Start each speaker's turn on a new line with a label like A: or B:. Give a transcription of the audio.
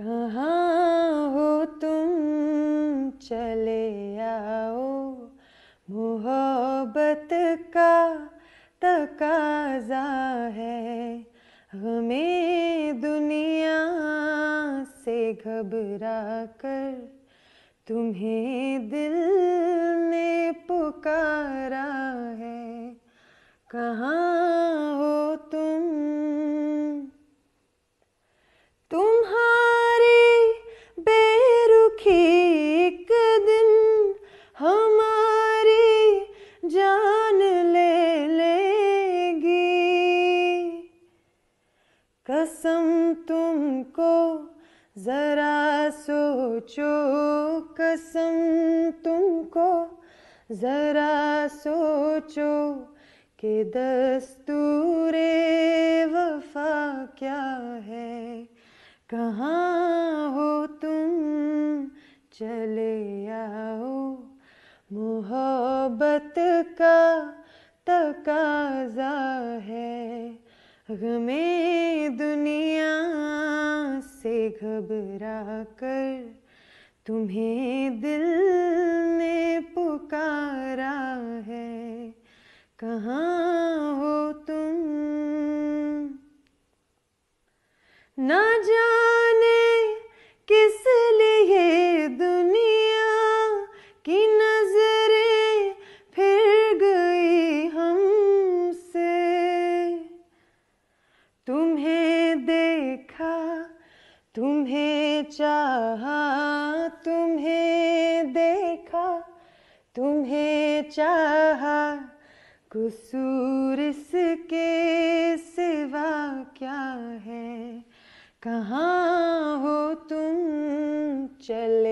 A: कहाँ हो तुम चले आओ मोहब्बत का तकाजा है हमें दुनिया से घबरा कर तुम्हें दिल ने पुकारा है कहाँ कसम तुमको ज़रा सोचो कसम तुमको ज़रा सोचो कि दस्तूरे वफा क्या है कहाँ हो तुम चले आओ मोहब्बत का तकाजा है गमे दुनिया से घबरा कर तुम्हें दिल ने पुकारा है कहाँ हो तुम ना जा तुम्हें देखा तुम्हें चाहा तुम्हें देखा तुम्हें चाहा कसूर इसके सिवा क्या है कहाँ हो तुम चल